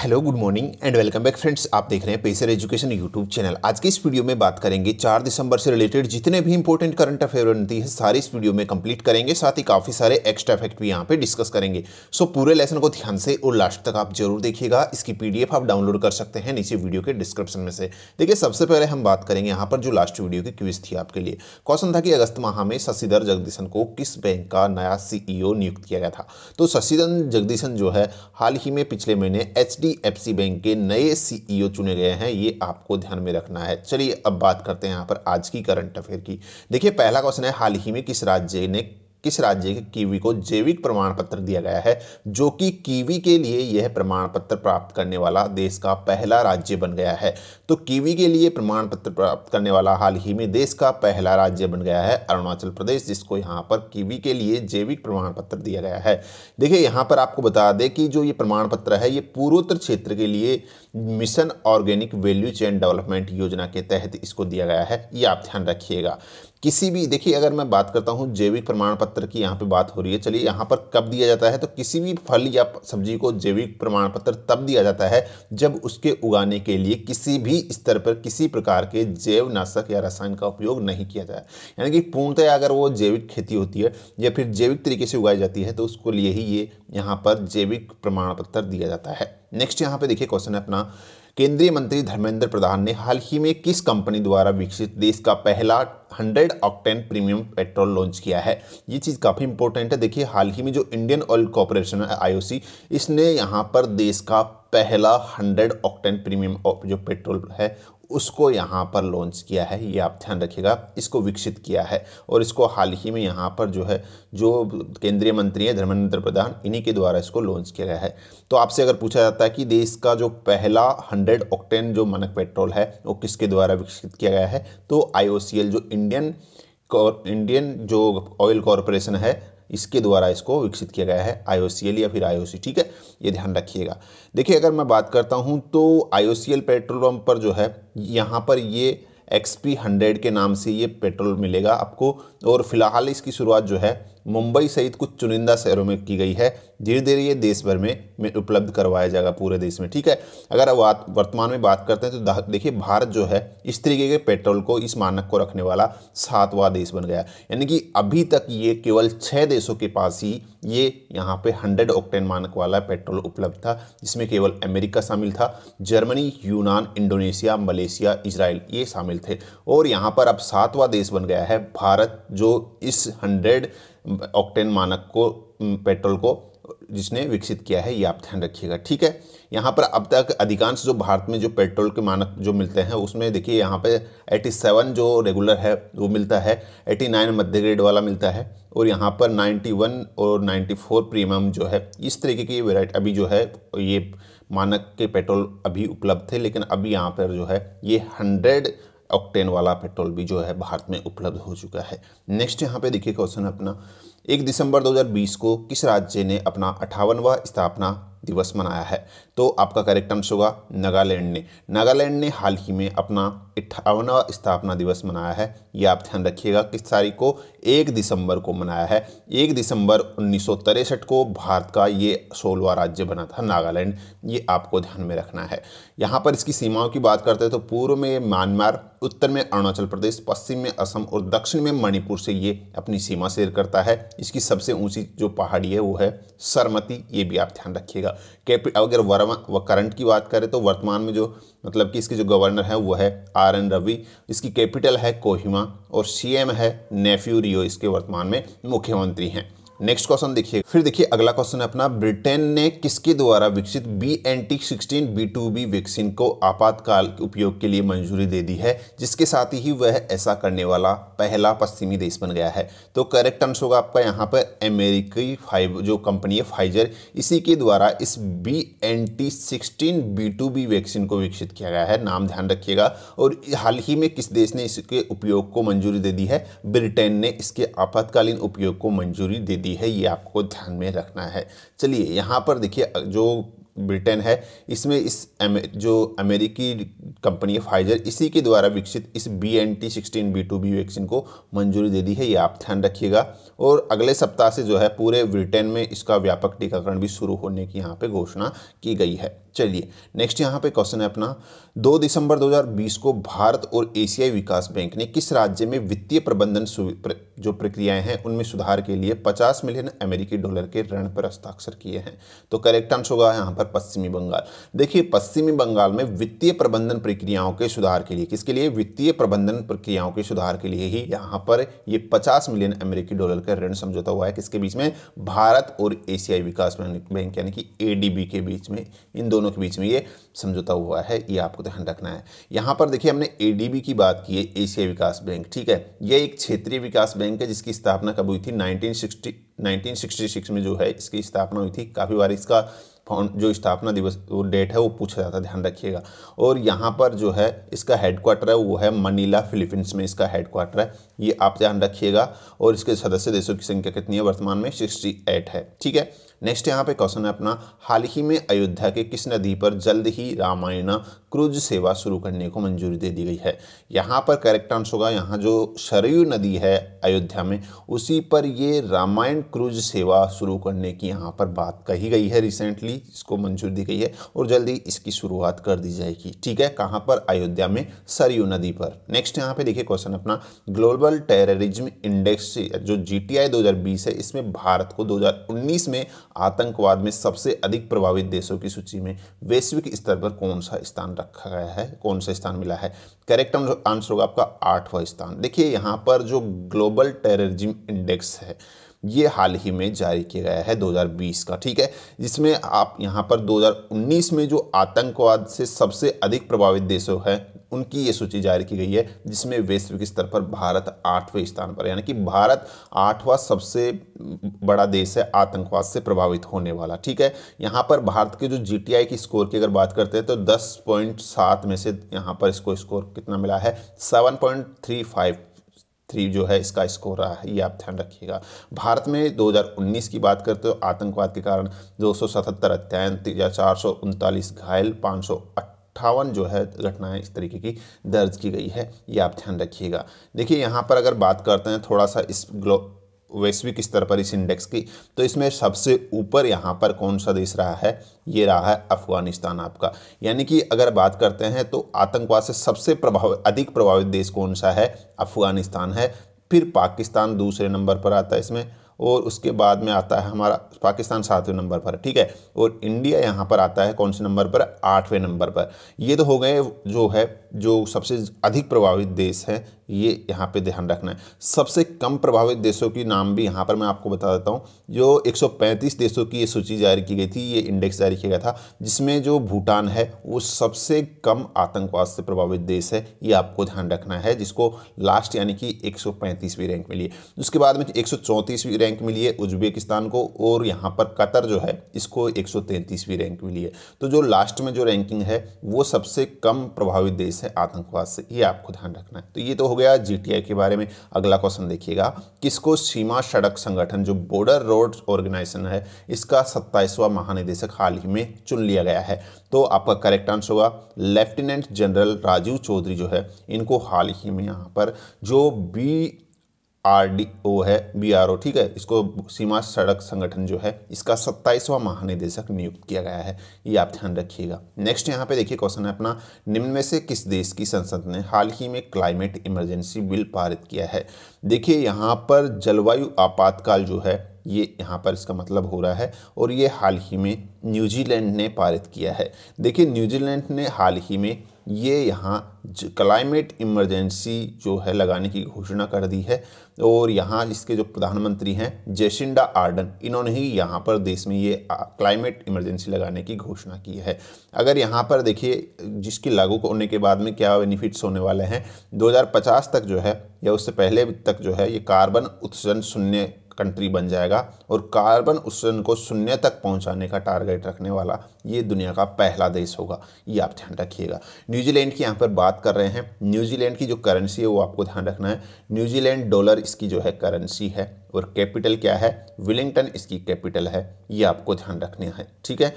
hello good morning and welcome back friends आप देख रहे हैं पेसर एजुकेशन यूट्यूब चैनल आज की इस वीडियो में बात करेंगे चार दिसंबर से रिलेटेड जितने भी इंपॉर्टेंट करंट अफेयर बनती है सारी इस वीडियो में कंप्लीट करेंगे साथ ही काफ़ी सारे एक्स्ट्रा इफेक्ट भी यहाँ पे डिस्कस करेंगे सो पूरे लेसन को ध्यान से और लास्ट तक आप जरूर देखिएगा इसकी पी आप डाउनलोड कर सकते हैं नीचे वीडियो के डिस्क्रिप्शन में से देखिए सबसे पहले हम बात करेंगे यहाँ पर जो लास्ट वीडियो की क्विज थी आपके लिए क्वेश्चन था कि अगस्त माह में शशिधर जगदीशन को किस बैंक का नया सीईओ नियुक्त किया गया था तो शशिधर जगदीशन जो है हाल ही में पिछले महीने एच एचडीएफसी बैंक के नए सीईओ e चुने गए हैं ये आपको ध्यान में रखना है चलिए अब बात करते हैं यहाँ पर आज की करंट अफेयर की देखिए पहला क्वेश्चन है हाल ही में किस राज्य ने किस राज्य के कीवी को जैविक प्रमाण पत्र दिया गया है जो कि कीवी के लिए यह प्रमाण पत्र प्राप्त करने वाला देश का पहला राज्य बन गया है तो कीवी के लिए प्रमाण पत्र प्राप्त करने वाला हाल ही में देश का पहला राज्य बन गया है अरुणाचल प्रदेश जिसको यहाँ पर कीवी के लिए जैविक प्रमाण पत्र दिया गया है देखिए यहाँ पर आपको बता दें कि जो ये प्रमाण पत्र है ये पूर्वोत्तर क्षेत्र के लिए mission organic value chain development योजना के तहत इसको दिया गया है ये आप ध्यान रखिएगा किसी भी देखिए अगर मैं बात करता हूँ जैविक प्रमाण पत्र की यहाँ पे बात हो रही है चलिए यहाँ पर कब दिया जाता है तो किसी भी फल या सब्जी को जैविक प्रमाण पत्र तब दिया जाता है जब उसके उगाने के लिए किसी भी स्तर पर किसी प्रकार के जैव नाशक या रसायन का उपयोग नहीं किया जाए यानी कि पूर्णतः अगर वो जैविक खेती होती है या फिर जैविक तरीके से उगाई जाती है तो उसको लिए ही ये यहाँ पर जैविक प्रमाण पत्र दिया जाता है नेक्स्ट यहाँ पे देखिए क्वेश्चन है अपना केंद्रीय मंत्री धर्मेंद्र प्रधान ने हाल ही में किस कंपनी द्वारा विकसित देश का पहला 100 ऑक्टेन प्रीमियम पेट्रोल लॉन्च किया है ये चीज़ काफ़ी इंपॉर्टेंट है देखिए हाल ही में जो इंडियन ऑयल कॉरपोरेशन है आईओसी इसने यहाँ पर देश का पहला 100 ऑक्टेन प्रीमियम जो पेट्रोल है उसको यहाँ पर लॉन्च किया है ये आप ध्यान रखिएगा इसको विकसित किया है और इसको हाल ही में यहाँ पर जो है जो केंद्रीय मंत्री हैं धर्मेंद्र प्रधान इन्हीं के द्वारा इसको लॉन्च किया गया है तो आपसे अगर पूछा जाता है कि देश का जो पहला हंड्रेड ऑक्टेन जो मानक पेट्रोल है वो किसके द्वारा विकसित किया गया है तो आई जो इंडियन इंडियन जो ऑयल कॉरपोरेशन है इसके द्वारा इसको विकसित किया गया है आई या फिर आई ठीक है ये ध्यान रखिएगा देखिए अगर मैं बात करता हूँ तो आई पेट्रोल पम्प पर जो है यहाँ पर ये एक्स पी हंड्रेड के नाम से ये पेट्रोल मिलेगा आपको और फिलहाल इसकी शुरुआत जो है मुंबई सहित कुछ चुनिंदा शहरों में की गई है धीरे धीरे ये देश भर में, में उपलब्ध करवाया जाएगा पूरे देश में ठीक है अगर बात वर्तमान में बात करते हैं तो देखिए भारत जो है इस तरीके के पेट्रोल को इस मानक को रखने वाला सातवां देश बन गया यानी कि अभी तक ये केवल छः देशों के पास ही ये यहाँ पे हंड्रेड ऑक्टेन मानक वाला पेट्रोल उपलब्ध था जिसमें केवल अमेरिका शामिल था जर्मनी यूनान इंडोनेशिया मलेशिया इसराइल ये शामिल थे और यहाँ पर अब सातवां देश बन गया है भारत जो इस हंड्रेड ऑक्टेन मानक को पेट्रोल को जिसने विकसित किया है ये आप ध्यान रखिएगा ठीक है यहाँ पर अब तक अधिकांश जो भारत में जो पेट्रोल के मानक जो मिलते हैं उसमें देखिए यहाँ पर 87 जो रेगुलर है वो मिलता है 89 मध्य ग्रेड वाला मिलता है और यहाँ पर 91 और 94 प्रीमियम जो है इस तरीके की वेराइटी अभी जो है ये मानक के पेट्रोल अभी उपलब्ध थे लेकिन अभी यहाँ पर जो है ये हंड्रेड ऑक्टेन वाला पेट्रोल भी जो है भारत में उपलब्ध हो चुका है नेक्स्ट यहाँ पे देखिए क्वेश्चन अपना एक दिसंबर 2020 को किस राज्य ने अपना अठावनवा स्थापना दिवस मनाया है तो आपका करेक्ट आंसर होगा नागालैंड ने नागालैंड ने हाल ही में अपना अट्ठावनवा स्थापना दिवस मनाया है ये आप ध्यान रखिएगा किस तारीख को एक दिसंबर को मनाया है एक दिसंबर उन्नीस को भारत का ये सोलवा राज्य बना था नागालैंड ये आपको ध्यान में रखना है यहाँ पर इसकी सीमाओं की बात करते हैं तो पूर्व में म्यांमार उत्तर में अरुणाचल प्रदेश पश्चिम में असम और दक्षिण में मणिपुर से ये अपनी सीमा शेयर करता है इसकी सबसे ऊंची जो पहाड़ी है वो है सरमती ये भी आप ध्यान रखिएगा कैपिट अगर वर्मा व करंट की बात करें तो वर्तमान में जो मतलब कि इसके जो गवर्नर हैं वो है आर एन रवि इसकी कैपिटल है कोहिमा और सीएम है नेफ्यू रियो इसके वर्तमान में मुख्यमंत्री हैं नेक्स्ट क्वेश्चन देखिए फिर देखिए अगला क्वेश्चन अपना ब्रिटेन ने किसके द्वारा विकसित B N T sixteen B two B vaccine को आपातकाल उपयोग के लिए मंजूरी दे दी है जिसके साथ ही वह ऐसा करने वाला पहला पश्चिमी देश बन गया है तो करेक्ट आंसर होगा आपका यहाँ पर अमेरिकी फाइव जो कंपनी है फाइजर इसी के द्वारा इस B N T sixteen B two B vaccine को विकसित किया गया है नाम ध्यान रखिएगा और हाल ही में किस देश ने इसके उपयोग को मंजूरी दे दी है ब्रिटेन ने इसके आपातकालीन उपयोग को मंजूरी दे दी दी है ये आपको ध्यान में रखना है चलिए यहाँ पर देखिए जो ब्रिटेन है इसमें इस जो अमेरिकी कंपनी है फाइजर इसी के द्वारा विकसित इस B N T sixteen B two B vaccine को मंजूरी दे दी है ये आप ध्यान रखिएगा और अगले सप्ताह से जो है पूरे ब्रिटेन में इसका व्यापक टीकाकरण भी शुरू होने की यहाँ पे घोषणा की गई है चलिए नेक्स्ट यहाँ पे क्वेश्चन है अपना 2 दिसंबर 2020 को भारत और एशियाई विकास बैंक ने किस राज्य में वित्तीय प्रबंधन जो प्रक्रियाएं हैं उनमें सुधार के लिए 50 मिलियन अमेरिकी डॉलर के ऋण पर हस्ताक्षर किए हैं तो करेक्ट आंसर होगा यहाँ पर पश्चिमी बंगाल देखिए पश्चिमी बंगाल में वित्तीय प्रबंधन प्रक्रियाओं के सुधार के लिए किसके लिए वित्तीय प्रबंधन प्रक्रियाओं के सुधार के लिए ही यहाँ पर ये पचास मिलियन अमेरिकी डॉलर का ऋण समझौता हुआ है किसके बीच में भारत और एशियाई विकास बैंक यानी कि ए के बीच में इन दोनों दोनों के बीच में ये समझौता हुआ है ये आपको ध्यान रखना है यहाँ पर देखिए हमने एडीबी की बात की है एशिया विकास बैंक ठीक है ये एक क्षेत्रीय विकास बैंक है जिसकी स्थापना कब हुई थी 1960 1966 में जो है इसकी स्थापना हुई थी काफ़ी बार इसका जो स्थापना दिवस वो डेट है वो पूछा जाता है ध्यान रखिएगा और यहाँ पर जो है इसका हेडक्वार्टर है वो है मनीला फिलीपींस में इसका हेडक्वार्टर है ये आप ध्यान रखिएगा और इसके सदस्य देशों की संख्या कितनी है वर्तमान में सिक्सटी है ठीक है नेक्स्ट यहाँ पे क्वेश्चन है अपना हाल ही में अयोध्या के किस नदी पर जल्द ही रामायण क्रूज सेवा शुरू करने को मंजूरी दे दी गई है यहाँ पर करेक्ट आंसर होगा यहाँ जो सरयू नदी है अयोध्या में उसी पर ये रामायण क्रूज सेवा शुरू करने की यहाँ पर बात कही गई है रिसेंटली इसको मंजूरी दी गई है और जल्दी इसकी शुरुआत कर दी जाएगी ठीक है कहाँ पर अयोध्या में सरयू नदी पर नेक्स्ट यहाँ पे देखिए क्वेश्चन अपना ग्लोबल टेररिज्म इंडेक्स जो जी टी है इसमें भारत को दो में आतंकवाद में सबसे अधिक प्रभावित देशों की सूची में वैश्विक स्तर पर कौन सा स्थान रखा गया है कौन सा स्थान मिला है करेक्ट आंसर होगा आपका आठवां स्थान देखिए यहाँ पर जो ग्लोबल टेररिज्म इंडेक्स है ये हाल ही में जारी किया गया है 2020 का ठीक है जिसमें आप यहाँ पर 2019 में जो आतंकवाद से सबसे अधिक प्रभावित देशों हैं उनकी ये सूची जारी की गई है जिसमें वैश्विक स्तर पर भारत आठवें स्थान पर यानी कि भारत आठवां सबसे बड़ा देश है आतंकवाद से प्रभावित होने वाला ठीक है यहाँ पर भारत के जो जी की स्कोर की अगर बात करते हैं तो दस में से यहाँ पर इसको स्कोर कितना मिला है सेवन थ्री जो है इसका स्कोर रहा है ये आप ध्यान रखिएगा भारत में 2019 की बात करते हो आतंकवाद के कारण दो सौ सतहत्तर अत्यंत या चार घायल पाँच अट्ठावन जो है घटनाएं इस तरीके की दर्ज की गई है ये आप ध्यान रखिएगा देखिए यहाँ पर अगर बात करते हैं थोड़ा सा इस ग्लो वैश्विक स्तर पर इस इंडेक्स की तो इसमें सबसे ऊपर यहाँ पर कौन सा देश रहा है ये रहा है अफगानिस्तान आपका यानी कि अगर बात करते हैं तो आतंकवाद से सबसे प्रभावित अधिक प्रभावित देश कौन सा है अफगानिस्तान है फिर पाकिस्तान दूसरे नंबर पर आता है इसमें और उसके बाद में आता है हमारा पाकिस्तान सातवें नंबर पर ठीक है और इंडिया यहाँ पर आता है कौन से नंबर पर आठवें नंबर पर ये तो हो गए जो है जो सबसे अधिक प्रभावित देश हैं ये यहाँ पे ध्यान रखना है सबसे कम प्रभावित देशों की नाम भी यहाँ पर मैं आपको बता देता हूँ जो 135 देशों की ये सूची जारी की गई थी ये इंडेक्स जारी किया गया था जिसमें जो भूटान है वो सबसे कम आतंकवाद से प्रभावित देश है ये आपको ध्यान रखना है जिसको लास्ट यानी कि 135वीं रैंक मिली है उसके बाद में एक रैंक मिली है उज्बेकिस्तान को और यहाँ पर कतर जो है इसको एक रैंक मिली है तो जो लास्ट में जो रैंकिंग है वो सबसे कम प्रभावित देश है आतंकवाद से ये आपको ध्यान रखना है तो ये तो हो गया जीटीए के बारे में अगला क्वेश्चन देखिएगा किसको सीमा सड़क संगठन जो बॉर्डर रोड ऑर्गेनाइजेशन है इसका सत्ताईसवां महानिदेशक हाल ही में चुन लिया गया है तो आपका करेक्ट आंसर होगा लेफ्टिनेंट जनरल राजीव चौधरी जो है इनको हाल ही में यहाँ पर जो बी आरडीओ है बीआरओ ठीक है इसको सीमा सड़क संगठन जो है इसका सत्ताईसवां महानिदेशक नियुक्त किया गया है ये आप ध्यान रखिएगा नेक्स्ट यहाँ पे देखिए क्वेश्चन है अपना निम्न में से किस देश की संसद ने हाल ही में क्लाइमेट इमरजेंसी बिल पारित किया है देखिए यहाँ पर जलवायु आपातकाल जो है ये यहाँ पर इसका मतलब हो रहा है और ये हाल ही में न्यूजीलैंड ने पारित किया है देखिए न्यूजीलैंड ने हाल ही में ये यहाँ क्लाइमेट इमरजेंसी जो है लगाने की घोषणा कर दी है और यहाँ इसके जो प्रधानमंत्री हैं जेसिंडा आर्डन इन्होंने ही यहाँ पर देश में ये क्लाइमेट इमरजेंसी लगाने की घोषणा की है अगर यहाँ पर देखिए जिसकी लागू होने के बाद में क्या बेनिफिट्स होने वाले हैं 2050 तक जो है या उससे पहले तक जो है ये कार्बन उत्सर्जन शून्य कंट्री बन जाएगा और कार्बन उत्सर्जन को शून्य तक पहुंचाने का टारगेट रखने वाला ये दुनिया का पहला देश होगा ये आप ध्यान रखिएगा न्यूजीलैंड की यहाँ पर बात कर रहे हैं न्यूजीलैंड की जो करेंसी है वो आपको ध्यान रखना है न्यूजीलैंड डॉलर इसकी जो है करेंसी है और कैपिटल क्या है विलिंगटन इसकी कैपिटल है ये आपको ध्यान रखना है ठीक है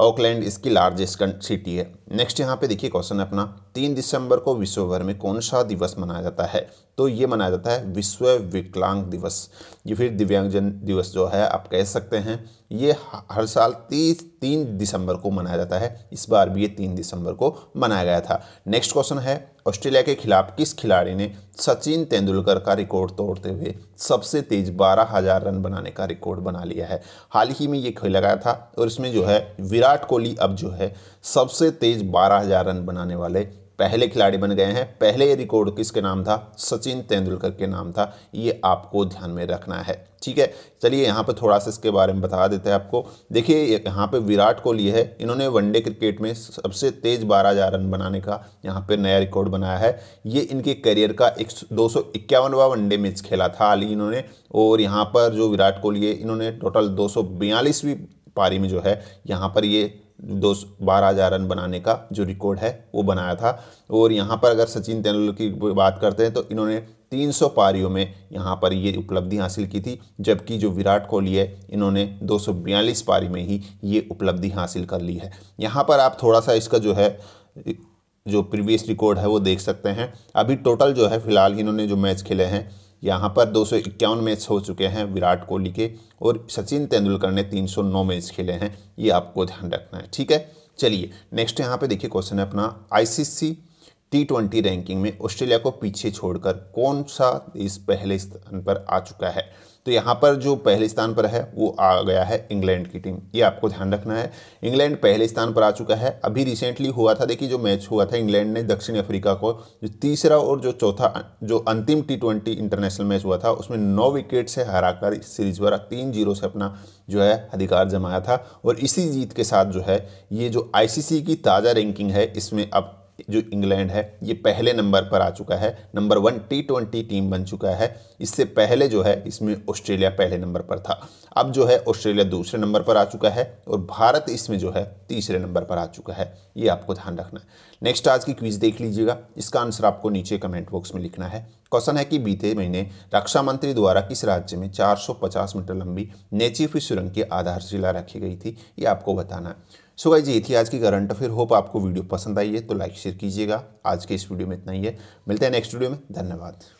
ऑकलैंड इसकी लार्जेस्ट सिटी है नेक्स्ट यहाँ पे देखिए क्वेश्चन है अपना तीन दिसंबर को विश्व भर में कौन सा दिवस मनाया जाता है तो ये मनाया जाता है विश्व विकलांग दिवस ये फिर दिव्यांगजन दिवस जो है आप कह सकते हैं ये हर साल तीस तीन दिसंबर को मनाया जाता है इस बार भी ये तीन दिसंबर को मनाया गया था नेक्स्ट क्वेश्चन है ऑस्ट्रेलिया के खिलाफ किस खिलाड़ी ने सचिन तेंदुलकर का रिकॉर्ड तोड़ते हुए सबसे तेज बारह हज़ार रन बनाने का रिकॉर्ड बना लिया है हाल ही में ये खेल लगाया था और इसमें जो है विराट कोहली अब जो है सबसे तेज बारह हज़ार रन बनाने वाले पहले खिलाड़ी बन गए हैं पहले ये रिकॉर्ड किसके नाम था सचिन तेंदुलकर के नाम था ये आपको ध्यान में रखना है ठीक है चलिए यहाँ पर थोड़ा सा इसके बारे में बता देते हैं आपको देखिए यहाँ पे विराट कोहली है इन्होंने वनडे क्रिकेट में सबसे तेज़ बारह हज़ार रन बनाने का यहाँ पे नया रिकॉर्ड बनाया है ये इनके करियर का एक दो सौ इक्यावनवा वनडे मैच खेला था हाल ही इन्होंने और यहाँ पर जो विराट कोहली है इन्होंने टोटल दो सौ बयालीसवीं पारी में जो है यहाँ पर ये दो बारह हज़ार रन बनाने का जो रिकॉर्ड है वो बनाया था और यहाँ पर अगर सचिन तेंदुलकर की बात करते हैं तो इन्होंने 300 पारियों में यहाँ पर ये उपलब्धि हासिल की थी जबकि जो विराट कोहली है इन्होंने 242 पारी में ही ये उपलब्धि हासिल कर ली है यहाँ पर आप थोड़ा सा इसका जो है जो प्रीवियस रिकॉर्ड है वो देख सकते हैं अभी टोटल जो है फिलहाल इन्होंने जो मैच खेले हैं यहाँ पर दो मैच हो चुके हैं विराट कोहली के और सचिन तेंदुलकर ने 309 मैच खेले हैं ये आपको ध्यान रखना है ठीक है चलिए नेक्स्ट यहाँ पे देखिए क्वेश्चन है अपना आईसीसी टी ट्वेंटी रैंकिंग में ऑस्ट्रेलिया को पीछे छोड़कर कौन सा देश पहले स्थान पर आ चुका है तो यहाँ पर जो पहले स्थान पर है वो आ गया है इंग्लैंड की टीम ये आपको ध्यान रखना है इंग्लैंड पहले स्थान पर आ चुका है अभी रिसेंटली हुआ था देखिए जो मैच हुआ था इंग्लैंड ने दक्षिण अफ्रीका को जो तीसरा और जो चौथा जो अंतिम टी ट्वेंटी इंटरनेशनल मैच हुआ था उसमें नौ विकेट से हराकर इस सीरीज द्वारा तीन जीरो से अपना जो है अधिकार जमाया था और इसी जीत के साथ जो है ये जो आईसीसी की ताज़ा रैंकिंग है इसमें अब जो इंग्लैंड है ये पहले नंबर पर आ चुका है number one T twenty team बन चुका है इससे पहले जो है इसमें ऑस्ट्रेलिया पहले नंबर पर था अब जो है ऑस्ट्रेलिया दूसरे नंबर पर आ चुका है और भारत इसमें जो है तीसरे नंबर पर आ चुका है ये आपको ध्यान रखना है नेक्स्ट आज की क्विज़ देख लीजिएगा इसका आंसर आपको नीचे कमेंट बॉक्स में लिखना है क्वेश्चन है कि बीते महीने रक्षा मंत्री द्वारा किस राज्य में 450 मीटर लंबी नेचीफी सुरंग की आधारशिला रखी गई थी ये आपको बताना है सो गाइज ये थी आज की करंट अफेयर होप आपको वीडियो पसंद आई है तो लाइक शेयर कीजिएगा आज के इस वीडियो में इतना ही है मिलते हैं नेक्स्ट वीडियो में धन्यवाद